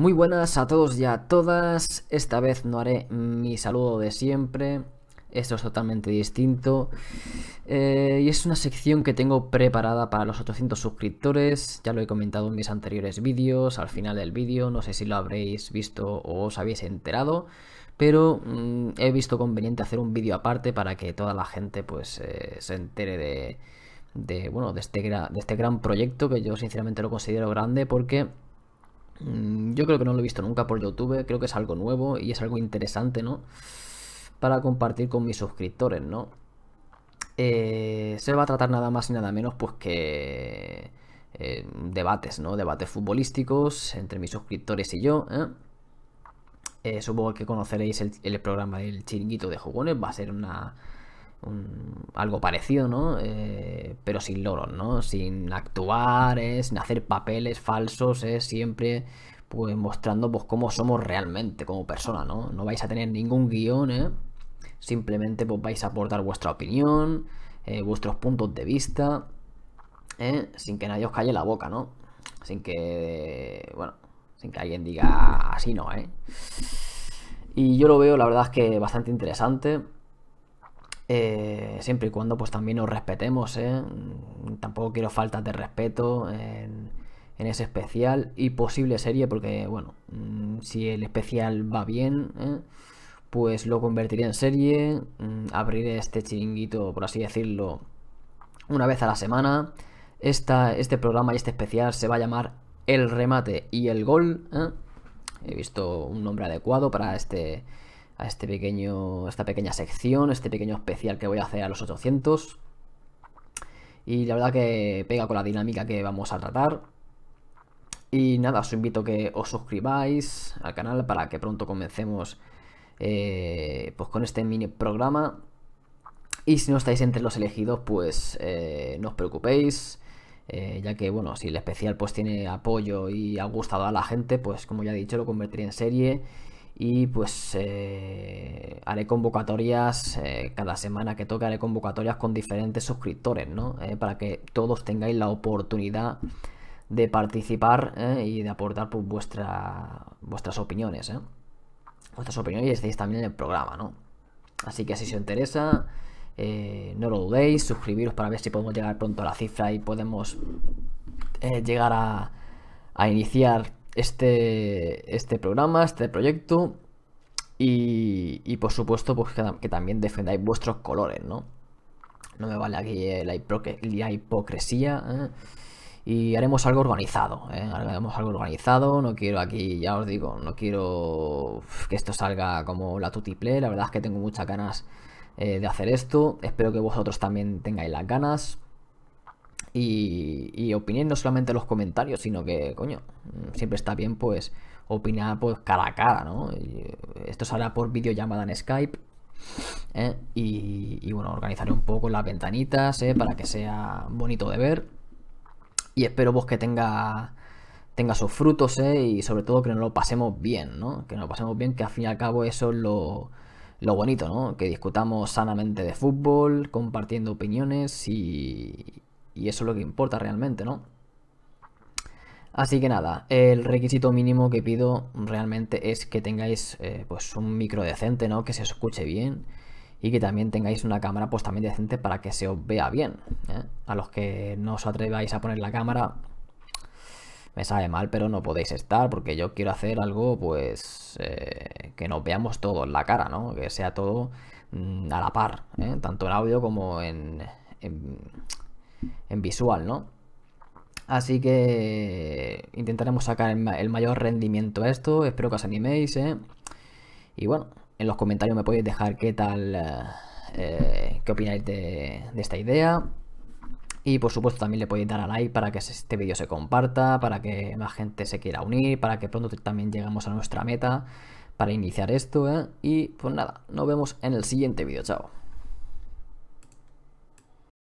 Muy buenas a todos y a todas. Esta vez no haré mi saludo de siempre. Esto es totalmente distinto. Eh, y es una sección que tengo preparada para los 800 suscriptores. Ya lo he comentado en mis anteriores vídeos, al final del vídeo. No sé si lo habréis visto o os habéis enterado. Pero mm, he visto conveniente hacer un vídeo aparte para que toda la gente pues eh, se entere de, bueno, este de este gran proyecto que yo sinceramente lo considero grande porque Mm, yo creo que no lo he visto nunca por YouTube, creo que es algo nuevo y es algo interesante, ¿no? Para compartir con mis suscriptores, ¿no? Eh, se va a tratar nada más y nada menos pues que eh, debates, ¿no? Debates futbolísticos entre mis suscriptores y yo, ¿eh? supongo que conoceréis el, el, programa del chiringuito de jugones. Va a ser una, algo parecido, ¿no? Eh, pero sin loros, ¿no? Sin actuar, sin hacer papeles falsos, siempre pues mostrando pues cómo somos realmente como persona, ¿no? No vais a tener ningún guión, ¿eh? Simplemente pues, vais a aportar vuestra opinión, eh, vuestros puntos de vista, ¿eh? Sin que nadie os calle la boca, ¿no? Sin que, bueno, sin que alguien diga ah, así no, ¿eh? Y yo lo veo, la verdad es que bastante interesante. Eh, siempre y cuando pues también nos respetemos, ¿eh? tampoco quiero faltas de respeto en, ese especial y posible serie porque bueno, mm, si el especial va bien, ¿eh? pues lo convertiré en serie, mm, abriré este chiringuito, por así decirlo, una vez a la semana. este programa y este especial se va a llamar El remate y el gol. He visto un nombre adecuado para este este pequeño, esta pequeña sección, este pequeño especial que voy a hacer a los 800. Y la verdad que pega con la dinámica que vamos a tratar. Y nada, os invito a que os suscribáis al canal para que pronto comencemos eh, pues con este mini programa. Y si no estáis entre los elegidos, pues eh, no os preocupéis. Eh, ya que bueno, si el especial pues tiene apoyo y ha gustado a la gente, pues como ya he dicho, lo convertiré en serie y pues eh, haré convocatorias eh, cada semana que toque haré convocatorias con diferentes suscriptores no eh, para que todos tengáis la oportunidad de participar y de aportar pues, vuestra, vuestras opiniones vuestras opiniones y estéis también en el programa no así que si os interesa no lo dudéis suscribiros para ver si podemos llegar pronto a la cifra y podemos llegar a, a iniciar este, este programa, este proyecto. Y, por supuesto, pues que, también defendáis vuestros colores, ¿no? No me vale aquí la, hipocresía. ¿eh? Y haremos algo organizado, ¿eh? Haremos algo organizado. No quiero aquí, ya os digo, no quiero que esto salga como la tutiplé. La verdad es que tengo muchas ganas eh, de hacer esto. Espero que vosotros también tengáis las ganas y, y no solamente los comentarios, sino que, coño, siempre está bien pues opinar pues cara a cara, ¿no? Eh, esto será por videollamada en Skype. ¿eh? Y, bueno, organizaré un poco las ventanitas ¿eh? para que sea bonito de ver. Y espero vos pues, que tenga, tenga sus frutos ¿eh? y sobre todo que nos lo pasemos bien, ¿no? Que nos lo pasemos bien, que al fin y al cabo eso es lo, lo bonito, ¿no? Que discutamos sanamente de fútbol, compartiendo opiniones y, y eso es lo que importa realmente, ¿no? Así que nada, el requisito mínimo que pido realmente es que tengáis eh, pues un micro decente, ¿no? Que se escuche bien y que también tengáis una cámara pues también decente para que se os vea bien. ¿eh? A los que no os atreváis a poner la cámara, me sabe mal, pero no podéis estar porque yo quiero hacer algo pues eh, que nos veamos todos la cara, ¿no? Que sea todo mm, a la par, tanto en audio como en en visual, ¿no? Así que intentaremos sacar el mayor rendimiento a esto. Espero que os animéis, ¿eh? Y bueno, en los comentarios me podéis dejar qué tal, eh, qué opináis de, esta idea. Y por supuesto también le podéis dar a like para que este vídeo se comparta, para que más gente se quiera unir, para que pronto también llegamos a nuestra meta para iniciar esto. ¿eh? Y pues nada, nos vemos en el siguiente vídeo. Chao.